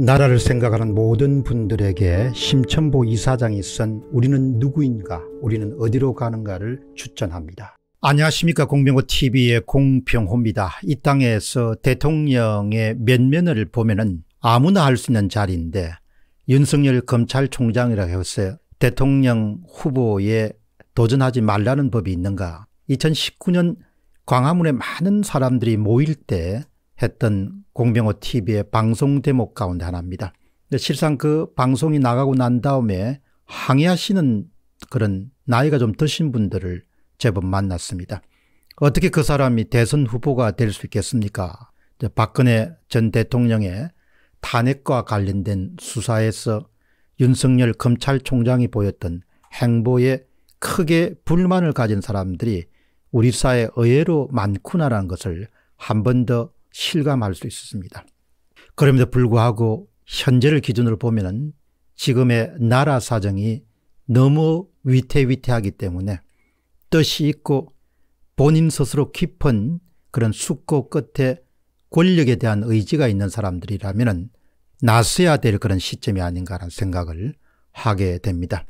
나라를 생각하는 모든 분들에게 심천보 이사장이 쓴 우리는 누구인가 우리는 어디로 가는가를 추천합니다. 안녕하십니까 공병호TV의 공병호입니다. 이 땅에서 대통령의 면면을 보면 아무나 할 수 있는 자리인데 윤석열 검찰총장이라고 해서 대통령 후보에 도전하지 말라는 법이 있는가 2019년 광화문에 많은 사람들이 모일 때 했던 공병호 TV의 방송 대목 가운데 하나입니다. 근데 실상 그 방송이 나가고 난 다음에 항의하시는 그런 나이가 좀 드신 분들을 제법 만났습니다. 어떻게 그 사람이 대선 후보가 될 수 있겠습니까? 박근혜 전 대통령의 탄핵과 관련된 수사에서 윤석열 검찰총장이 보였던 행보에 크게 불만을 가진 사람들이 우리 사회 의외로 많구나라는 것을 한번더 실감할 수 있었습니다. 그럼에도 불구하고 현재를 기준으로 보면은 지금의 나라 사정이 너무 위태위태하기 때문에 뜻이 있고 본인 스스로 깊은 그런 숙고 끝에 권력에 대한 의지가 있는 사람들이라면 나서야 될 그런 시점이 아닌가라는 생각을 하게 됩니다.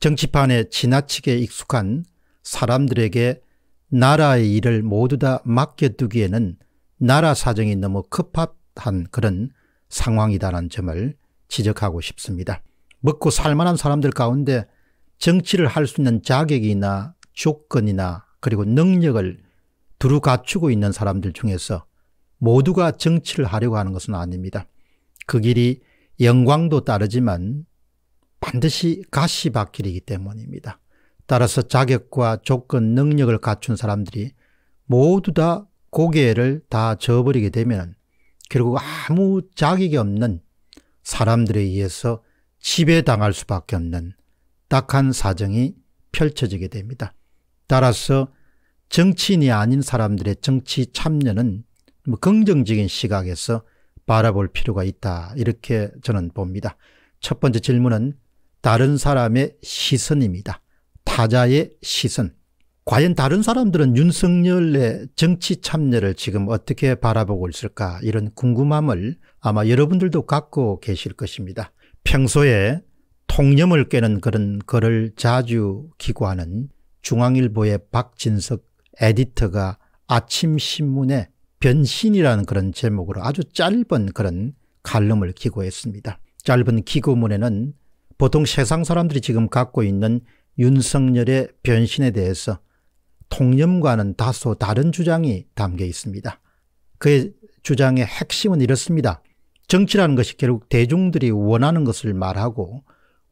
정치판에 지나치게 익숙한 사람들에게 나라의 일을 모두 다 맡겨두기에는 나라 사정이 너무 급합한 그런 상황이다라는 점을 지적하고 싶습니다. 먹고 살만한 사람들 가운데 정치를 할 수 있는 자격이나 조건이나 그리고 능력을 두루 갖추고 있는 사람들 중에서 모두가 정치를 하려고 하는 것은 아닙니다. 그 길이 영광도 따르지만 반드시 가시밭길이기 때문입니다. 따라서 자격과 조건, 능력을 갖춘 사람들이 모두 다 고개를 다저버리게 되면 결국 아무 자격이 없는 사람들에 의해서 지배당할 수밖에 없는 딱한 사정이 펼쳐지게 됩니다. 따라서 정치인이 아닌 사람들의 정치 참여는 뭐 긍정적인 시각에서 바라볼 필요가 있다 이렇게 저는 봅니다. 첫 번째 질문은 다른 사람의 시선입니다. 타자의 시선. 과연 다른 사람들은 윤석열의 정치 참여를 지금 어떻게 바라보고 있을까 이런 궁금함을 아마 여러분들도 갖고 계실 것입니다. 평소에 통념을 깨는 그런 글을 자주 기고하는 중앙일보의 박진석 에디터가 아침신문에 변신이라는 그런 제목으로 아주 짧은 그런 칼럼을 기고했습니다. 짧은 기고문에는 보통 세상 사람들이 지금 갖고 있는 윤석열의 변신에 대해서 통념과는 다소 다른 주장이 담겨 있습니다. 그의 주장의 핵심은 이렇습니다. 정치라는 것이 결국 대중들이 원하는 것을 말하고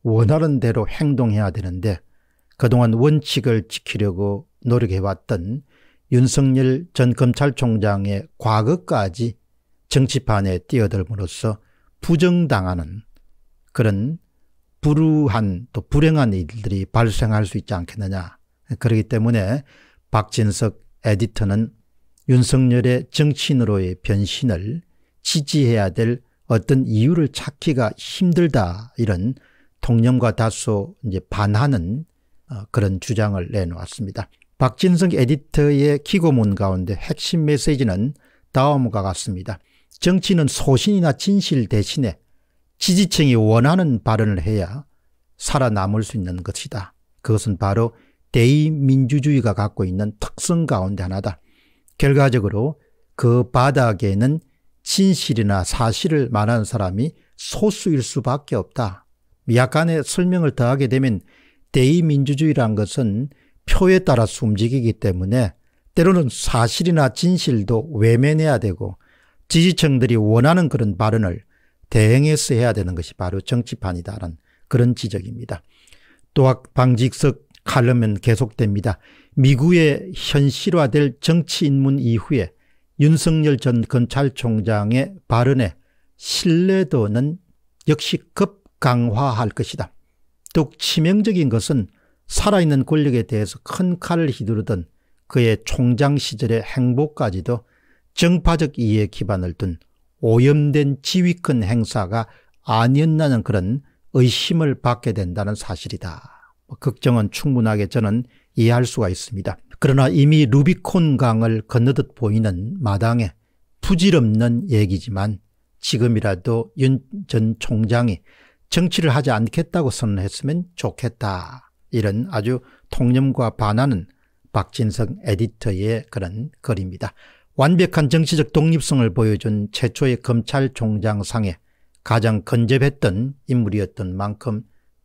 원하는 대로 행동해야 되는데 그동안 원칙을 지키려고 노력해왔던 윤석열 전 검찰총장의 과거까지 정치판에 뛰어들므로써 부정당하는 그런 불우한 또 불행한 일들이 발생할 수 있지 않겠느냐 그렇기 때문에 박진석 에디터는 윤석열의 정치인으로의 변신을 지지해야 될 어떤 이유를 찾기가 힘들다 이런 통념과 다소 이제 반하는 어, 그런 주장을 내놓았습니다. 박진석 에디터의 기고문 가운데 핵심 메시지는 다음과 같습니다. 정치는 소신이나 진실 대신에 지지층이 원하는 발언을 해야 살아남을 수 있는 것이다. 그것은 바로 대의민주주의가 갖고 있는 특성 가운데 하나다. 결과적으로 그 바닥에는 진실이나 사실을 말하는 사람이 소수일 수밖에 없다. 약간의 설명을 더하게 되면 대의민주주의란 것은 표에 따라서 움직이기 때문에 때로는 사실이나 진실도 외면해야 되고 지지층들이 원하는 그런 발언을 대행해서 해야 되는 것이 바로 정치판이다라는 그런 지적입니다. 또한 방직석 칼럼은 계속됩니다. 미국의 현실화될 정치 인문 이후에 윤석열 전 검찰총장의 발언에 신뢰도는 역시 급강화할 것이다. 더욱 치명적인 것은 살아있는 권력에 대해서 큰 칼을 휘두르던 그의 총장 시절의 행보까지도 정파적 이해 기반을 둔 오염된 지위권 행사가 아니었나는 그런 의심을 받게 된다는 사실이다. 걱정은 충분하게 저는 이해할 수가 있습니다. 그러나 이미 루비콘 강을 건너듯 보이는 마당에 부질없는 얘기지만 지금이라도 윤 전 총장이 정치를 하지 않겠다고 선언했으면 좋겠다. 이런 아주 통념과 반하는 박진성 에디터의 그런 글입니다. 완벽한 정치적 독립성을 보여준 최초의 검찰총장상에 가장 건접했던 인물이었던 만큼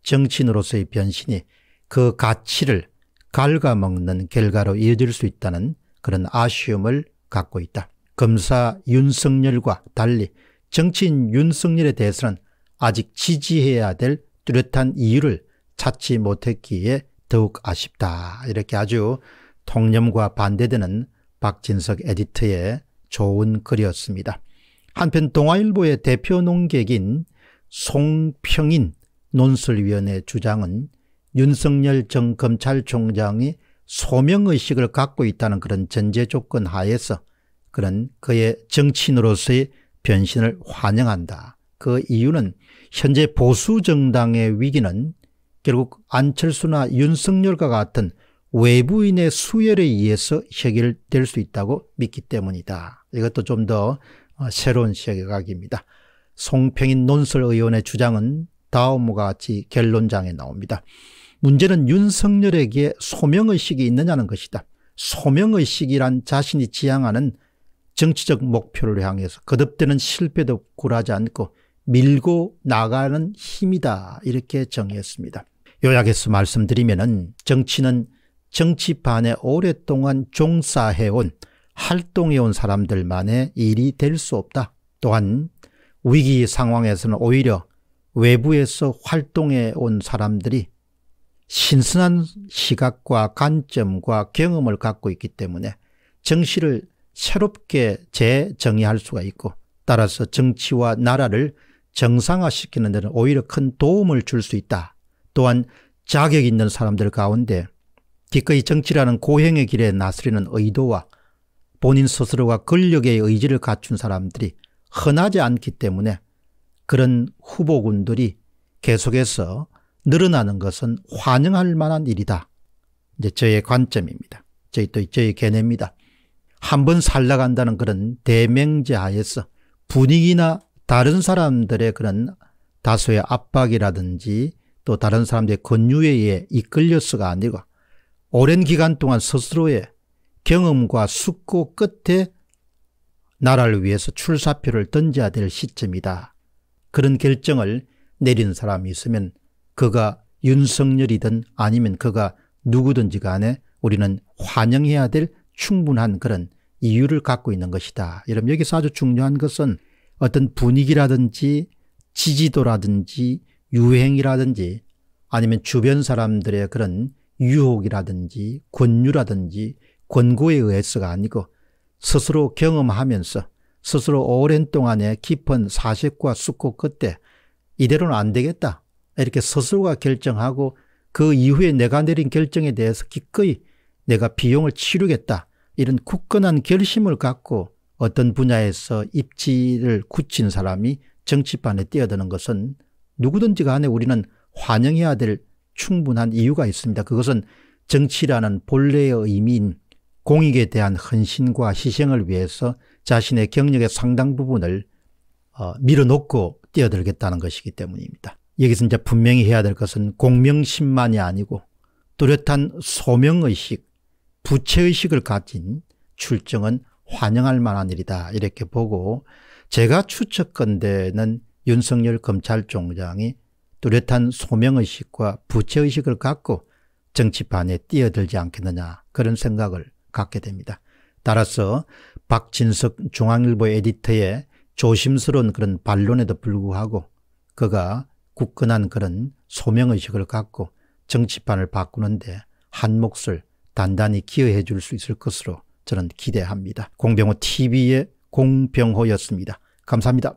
정치인으로서의 변신이 그 가치를 갉아먹는 결과로 이어질 수 있다는 그런 아쉬움을 갖고 있다. 검사 윤석열과 달리 정치인 윤석열에 대해서는 아직 지지해야 될 뚜렷한 이유를 찾지 못했기에 더욱 아쉽다. 이렇게 아주 통념과 반대되는 박진석 에디터의 좋은 글이었습니다. 한편 동아일보의 대표 농객인 송평인 논술위원회 주장은 윤석열 전 검찰총장이 소명의식을 갖고 있다는 그런 전제 조건 하에서 그런 그의 정치인으로서의 변신을 환영한다. 그 이유는 현재 보수 정당의 위기는 결국 안철수나 윤석열과 같은 외부인의 수혈에 의해서 해결될 수 있다고 믿기 때문이다. 이것도 좀더 어, 새로운 시각입니다. 송평인 논설의원의 주장은 다음과 같이 결론장에 나옵니다. 문제는 윤석열에게 소명의식이 있느냐는 것이다. 소명의식이란 자신이 지향하는 정치적 목표를 향해서 거듭되는 실패도 굴하지 않고 밀고 나가는 힘이다 이렇게 정의했습니다. 요약해서 말씀드리면 은 정치는 정치판에 오랫동안 종사해온 활동해온 사람들만의 일이 될 수 없다. 또한 위기 상황에서는 오히려 외부에서 활동해 온 사람들이 신선한 시각과 관점과 경험을 갖고 있기 때문에 정시를 새롭게 재정의할 수가 있고 따라서 정치와 나라를 정상화시키는 데는 오히려 큰 도움을 줄 수 있다. 또한 자격 있는 사람들 가운데 기꺼이 정치라는 고행의 길에 나서려는 의도와 본인 스스로가 권력의 의지를 갖춘 사람들이 흔하지 않기 때문에 그런 후보군들이 계속해서 늘어나는 것은 환영할 만한 일이다. 이제 저의 관점입니다. 저희 또 저희 개념입니다. 한 번 살라간다는 그런 대명제 하에서 분위기나 다른 사람들의 그런 다소의 압박이라든지 또 다른 사람들의 권유에 의해 이끌려서가 아니고 오랜 기간 동안 스스로의 경험과 숙고 끝에 나라를 위해서 출사표를 던져야 될 시점이다. 그런 결정을 내리는 사람이 있으면 그가 윤석열이든 아니면 그가 누구든지 간에 우리는 환영해야 될 충분한 그런 이유를 갖고 있는 것이다. 여러분 여기서 아주 중요한 것은 어떤 분위기라든지 지지도라든지 유행이라든지 아니면 주변 사람들의 그런 유혹이라든지 권유라든지 권고에 의해서가 아니고 스스로 경험하면서 스스로 오랜 동안의 깊은 사색과 숙고 끝에 이대로는 안 되겠다. 이렇게 스스로가 결정하고 그 이후에 내가 내린 결정에 대해서 기꺼이 내가 비용을 치르겠다. 이런 굳건한 결심을 갖고 어떤 분야에서 입지를 굳힌 사람이 정치판에 뛰어드는 것은 누구든지 간에 우리는 환영해야 될 충분한 이유가 있습니다. 그것은 정치라는 본래의 의미인 공익에 대한 헌신과 희생을 위해서 자신의 경력의 상당 부분을 어, 밀어놓고 뛰어들겠다는 것이기 때문입니다. 여기서 이제 분명히 해야 될 것은 공명심만이 아니고 뚜렷한 소명의식, 부채의식을 가진 출정은 환영할 만한 일이다 이렇게 보고 제가 추측건대는 윤석열 검찰총장이 뚜렷한 소명의식과 부채의식을 갖고 정치판에 뛰어들지 않겠느냐 그런 생각을 갖게 됩니다. 따라서 박진석 중앙일보 에디터의 조심스러운 그런 반론에도 불구하고 그가 굳건한 그런 소명의식을 갖고 정치판을 바꾸는데 한 몫을 단단히 기여해 줄 수 있을 것으로 저는 기대합니다. 공병호 TV의 공병호였습니다. 감사합니다.